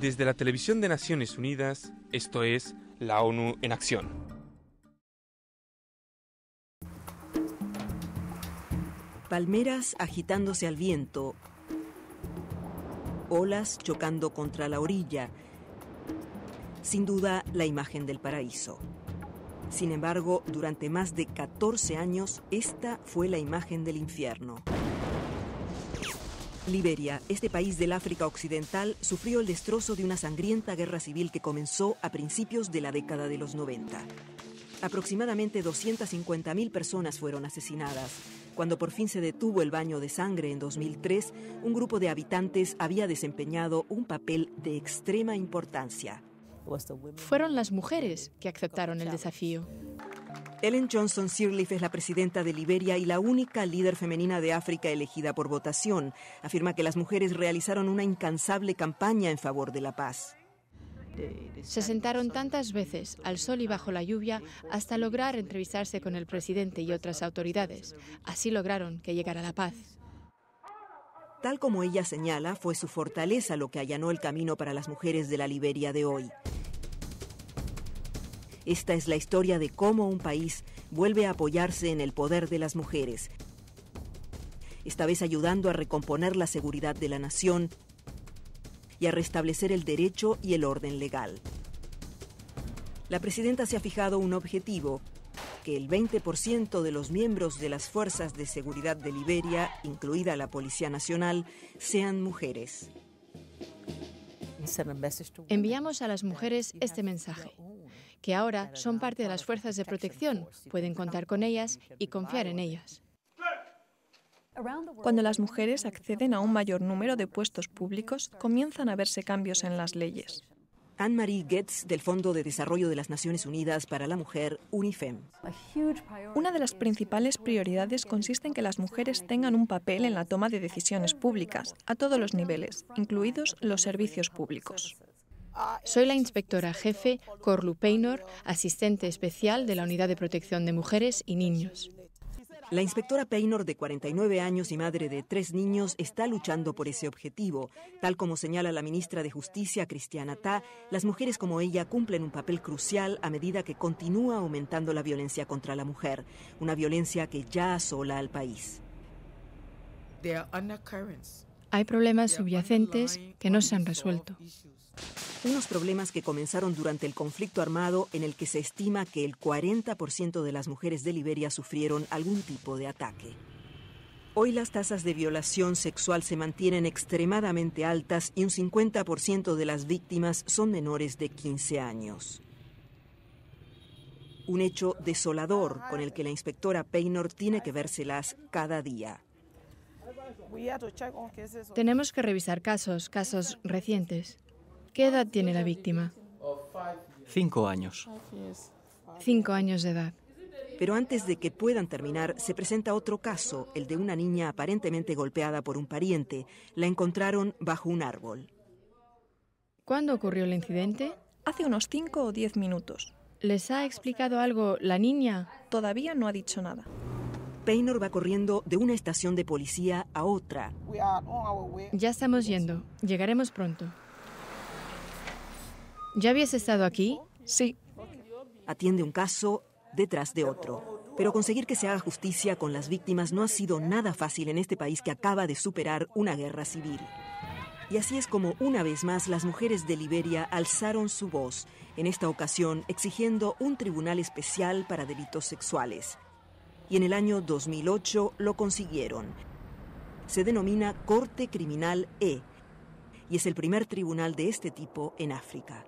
Desde la televisión de Naciones Unidas, esto es La ONU en Acción. Palmeras agitándose al viento, olas chocando contra la orilla, sin duda la imagen del paraíso. Sin embargo, durante más de 14 años, esta fue la imagen del infierno. Liberia, este país del África Occidental, sufrió el destrozo de una sangrienta guerra civil que comenzó a principios de la década de los 90. Aproximadamente 250.000 personas fueron asesinadas. Cuando por fin se detuvo el baño de sangre en 2003, un grupo de habitantes había desempeñado un papel de extrema importancia. Fueron las mujeres que aceptaron el desafío. Ellen Johnson Sirleaf es la presidenta de Liberia y la única líder femenina de África elegida por votación. Afirma que las mujeres realizaron una incansable campaña en favor de la paz. Se sentaron tantas veces al sol y bajo la lluvia hasta lograr entrevistarse con el presidente y otras autoridades. Así lograron que llegara la paz. Tal como ella señala, fue su fortaleza lo que allanó el camino para las mujeres de la Liberia de hoy. Esta es la historia de cómo un país vuelve a apoyarse en el poder de las mujeres, esta vez ayudando a recomponer la seguridad de la nación y a restablecer el derecho y el orden legal. La presidenta se ha fijado un objetivo, que el 20% de los miembros de las fuerzas de seguridad de Liberia, incluida la Policía Nacional, sean mujeres. Enviamos a las mujeres este mensaje que ahora son parte de las fuerzas de protección, pueden contar con ellas y confiar en ellas. Cuando las mujeres acceden a un mayor número de puestos públicos, comienzan a verse cambios en las leyes. Anne-Marie Goetz, del Fondo de Desarrollo de las Naciones Unidas para la Mujer, UNIFEM. Una de las principales prioridades consiste en que las mujeres tengan un papel en la toma de decisiones públicas, a todos los niveles, incluidos los servicios públicos. Soy la inspectora jefe Corlu Peynor, asistente especial de la Unidad de Protección de Mujeres y Niños. La inspectora Peinor, de 49 años y madre de tres niños, está luchando por ese objetivo. Tal como señala la ministra de Justicia, Cristiana Ta, las mujeres como ella cumplen un papel crucial a medida que continúa aumentando la violencia contra la mujer, una violencia que ya asola al país hay problemas subyacentes que no se han resuelto. Unos problemas que comenzaron durante el conflicto armado en el que se estima que el 40% de las mujeres de Liberia sufrieron algún tipo de ataque. Hoy las tasas de violación sexual se mantienen extremadamente altas y un 50% de las víctimas son menores de 15 años. Un hecho desolador con el que la inspectora Paynor tiene que vérselas cada día. Tenemos que revisar casos, casos recientes. ¿Qué edad tiene la víctima? Cinco años. Cinco años de edad. Pero antes de que puedan terminar, se presenta otro caso, el de una niña aparentemente golpeada por un pariente. La encontraron bajo un árbol. ¿Cuándo ocurrió el incidente? Hace unos cinco o diez minutos. ¿Les ha explicado algo la niña? Todavía no ha dicho nada. Reynor va corriendo de una estación de policía a otra. Ya estamos yendo. Llegaremos pronto. ¿Ya habías estado aquí? Sí. Atiende un caso detrás de otro. Pero conseguir que se haga justicia con las víctimas no ha sido nada fácil en este país que acaba de superar una guerra civil. Y así es como una vez más las mujeres de Liberia alzaron su voz, en esta ocasión exigiendo un tribunal especial para delitos sexuales y en el año 2008 lo consiguieron. Se denomina Corte Criminal E y es el primer tribunal de este tipo en África.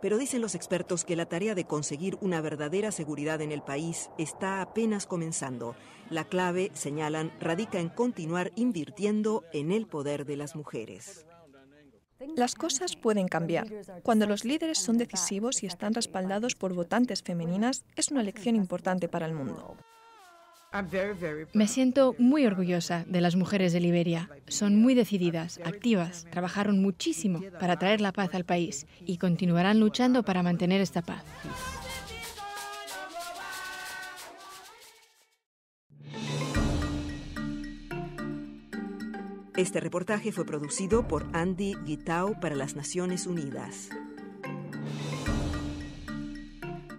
Pero dicen los expertos que la tarea de conseguir una verdadera seguridad en el país está apenas comenzando. La clave, señalan, radica en continuar invirtiendo en el poder de las mujeres. Las cosas pueden cambiar. Cuando los líderes son decisivos y están respaldados por votantes femeninas, es una lección importante para el mundo. Me siento muy orgullosa de las mujeres de Liberia. Son muy decididas, activas, trabajaron muchísimo para traer la paz al país y continuarán luchando para mantener esta paz. Este reportaje fue producido por Andy Guitao para las Naciones Unidas.